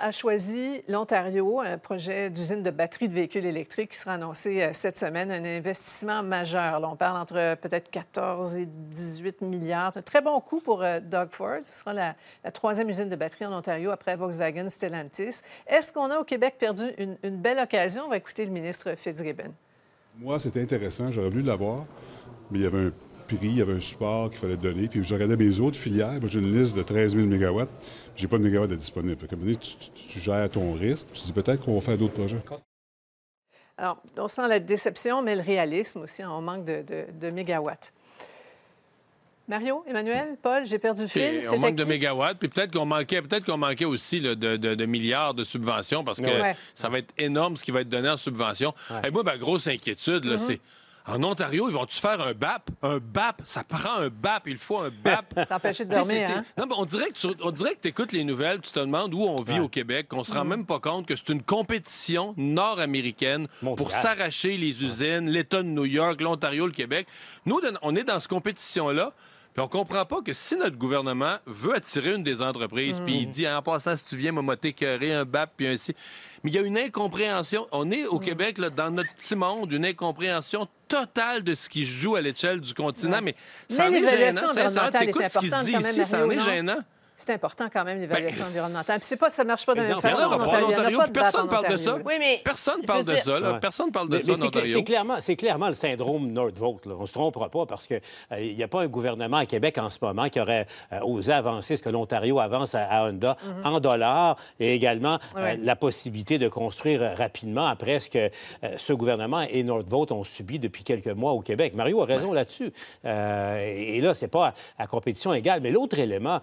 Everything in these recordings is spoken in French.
a choisi l'Ontario, un projet d'usine de batterie de véhicules électriques qui sera annoncé euh, cette semaine, un investissement majeur. on parle entre euh, peut-être 14 et 18 milliards. Un très bon coup pour euh, Doug Ford. Ce sera la, troisième usine de batterie en Ontario après Volkswagen Stellantis. Est-ce qu'on a au Québec perdu une, une, belle occasion? On va écouter le ministre Fitzgibbon. Moi, c'était intéressant. J'aurais voulu l'avoir, mais il y avait un il y avait un support qu'il fallait donner. Puis je regardais mes autres filières. Moi, j'ai une liste de 13 000 MW. J'ai pas de mégawatts disponible. Comme tu, gères ton risque. Tu dis peut-être qu'on va faire d'autres projets. Alors, on sent la déception, mais le réalisme aussi. Hein. On manque de, mégawatts. Mario, Emmanuel, Paul, j'ai perdu le fil. On manque de mégawatts, puis peut-être qu'on manquait, peut-être qu'on manquait aussi de, milliards de subventions parce que ça va être énorme ce qui va être donné en subvention. Et moi, ma grosse inquiétude, mm-hmm. c'est en Ontario, ils vont-tu faire un BAP? Un BAP, ça prend un BAP, il faut un BAP. T'empêcher de dormir, hein? on dirait que tu écoutes les nouvelles, tu te demandes où on vit au Québec, qu'on se rend mm. même pas compte que c'est une compétition nord-américaine pour s'arracher les usines, l'État de New York, l'Ontario, le Québec. Nous, on est dans cette compétition-là, puis on comprend pas que si notre gouvernement veut attirer une des entreprises, puis il mm. dit en passant, si tu viens me t'écœurer un BAP, puis un Mais il y a une incompréhension. On est au mm. Québec, dans notre petit monde, une incompréhension total de ce qui se joue à l'échelle du continent. Mais ça en est gênant, ça. T'écoutes ce qui se dit ici, ça en est gênant. C'est important quand même l'évaluation ben, environnementale. Puis c'est pas ça marche pas dans façon personne parle de ça. mais personne parle de ça. Personne parle de ça C'est clairement, c'est clairement le syndrome Nordvote. On se trompera pas parce que il euh, n'y a pas un gouvernement à Québec en ce moment qui aurait euh, osé avancer ce que l'Ontario avance à, Honda mhm. en dollars et également euh, la possibilité de construire rapidement après ce que ce gouvernement et Nordvote ont subi depuis quelques mois au Québec. Mario a raison là-dessus. et là, c'est pas à, à, compétition égale. Mais l'autre élément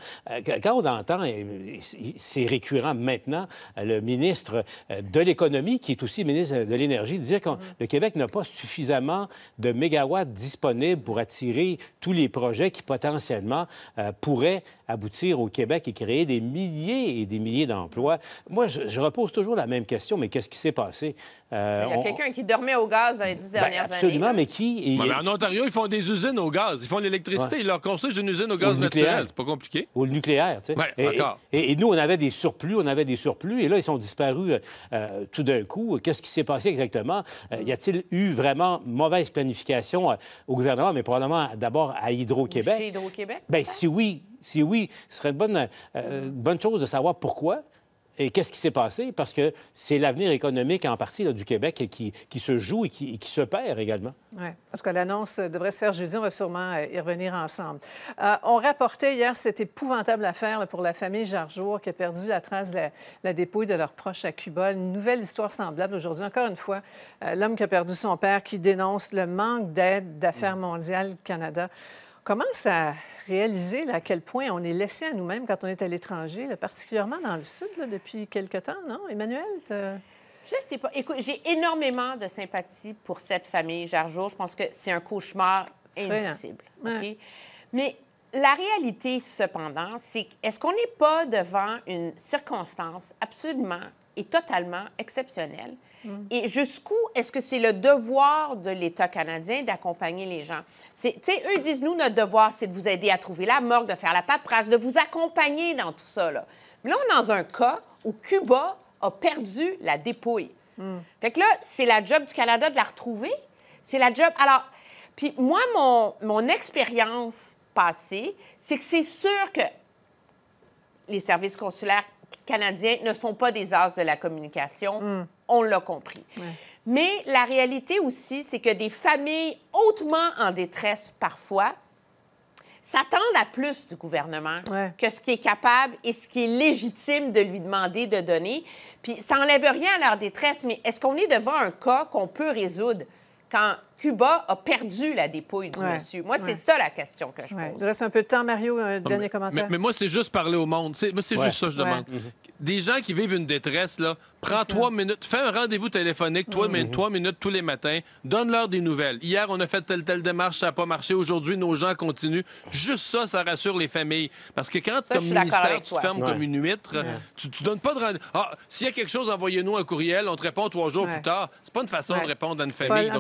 on entend, et c'est récurrent maintenant, le ministre euh, de l'Économie, qui est aussi ministre de l'Énergie, dire que mm. le Québec n'a pas suffisamment de mégawatts disponibles pour attirer tous les projets qui potentiellement euh, pourraient aboutir au Québec et créer des milliers et des milliers d'emplois. Moi, je, repose toujours la même question, mais qu'est-ce qui s'est passé? Euh, il y a quelqu'un qui dormait au gaz dans les dix ben, dernières années. Absolument, mais qui... en Ontario, ils font des usines au gaz. Ils font l'électricité. Ils leur construisent une usine au gaz naturel. C'est pas compliqué. Ou le nucléaire et, nous, on avait des surplus, on avait des surplus, et là, ils sont disparus euh, euh, tout d'un coup. Qu'est-ce qui s'est passé exactement? Euh, y a-t-il eu vraiment mauvaise planification au gouvernement, mais probablement d'abord à Hydro-Québec? Hydro-Québec? Bien, si oui, si oui, ce serait une bonne, bonne chose de savoir pourquoi. Et qu'est-ce qui s'est passé? Parce que c'est l'avenir économique en partie du Québec qui, qui, se joue et qui, qui se perd également. Oui. En tout cas, l'annonce devrait se faire jeudi. On va sûrement euh, y revenir ensemble. Euh, on rapportait hier cette épouvantable affaire pour la famille Jarjour qui a perdu la trace de la, dépouille de leur proche à Cuba. Une nouvelle histoire semblable aujourd'hui. Encore une fois, euh, l'homme qui a perdu son père qui dénonce le manque d'aide d'affaires mm. mondiales Canada. Comment ça réaliser à quel point on est laissé à nous-mêmes quand on est à l'étranger, particulièrement dans le Sud depuis quelque temps, non? Emmanuel? Je sais pas. Écoute, j'ai énormément de sympathie pour cette famille Jarjour. Je pense que c'est un cauchemar indicible. Mais la réalité, cependant, c'est est-ce qu'on n'est pas devant une circonstance absolument est totalement exceptionnel. Mm. Et jusqu'où est-ce que c'est le devoir de l'État canadien d'accompagner les gens? Tu sais, eux disent, nous, notre devoir, c'est de vous aider à trouver la morgue, de faire la paperasse, de vous accompagner dans tout ça. Là, Mais là on est dans un cas où Cuba a perdu la dépouille. Mm. Fait que là, c'est la job du Canada de la retrouver. C'est la job. Alors, puis moi, mon, mon expérience passée, c'est que c'est sûr que les services consulaires Canadiens ne sont pas des as de la communication. Hmm. On l'a compris. Mais la réalité aussi, c'est que des familles hautement en détresse parfois s'attendent à plus du gouvernement que ce qui est capable et ce qui est légitime de lui demander de donner. Puis ça n'enlève rien à leur détresse, mais est-ce qu'on est devant un cas qu'on peut résoudre quand Cuba a perdu la dépouille du monsieur. Moi, c'est ça la question que je pose. Il reste un peu de temps, Mario, un dernier mais, commentaire. Mais, moi, c'est juste parler au monde. Moi, c'est juste ça que je demande. Mhm. Des gens qui vivent une détresse, là, prends trois minutes, fais un rendez-vous téléphonique, mhm. trois minutes tous les matins, donne-leur des nouvelles. Hier, on a fait telle, telle démarche, ça n'a pas marché. Aujourd'hui, nos gens continuent. Juste ça, ça rassure les familles. Parce que quand, ça, comme ministère, tu te fermes comme une huître, tu, ne donnes pas de rendez-vous. Ah, s'il y a quelque chose, envoyez-nous un courriel, on te répond trois jours plus tard. C'est pas une façon de répondre à une famille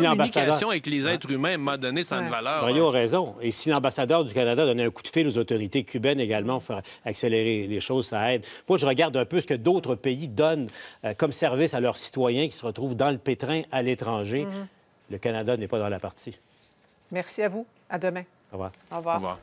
si communication avec les êtres humains, m'a donné, sa valeur. Ben, hein. raison. Et si l'ambassadeur du Canada donnait un coup de fil aux autorités cubaines également pour accélérer les choses, ça aide. Moi, je regarde un peu ce que d'autres pays donnent euh, comme service à leurs citoyens qui se retrouvent dans le pétrin à l'étranger. Mhm. Le Canada n'est pas dans la partie. Merci à vous. À demain. Au Au revoir. Au revoir.